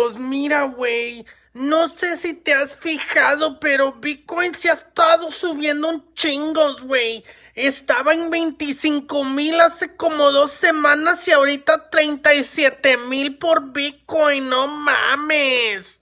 Pues mira, güey, no sé si te has fijado, pero Bitcoin se ha estado subiendo un chingos, güey. Estaba en 25 mil hace como dos semanas y ahorita 37 mil por Bitcoin, no mames.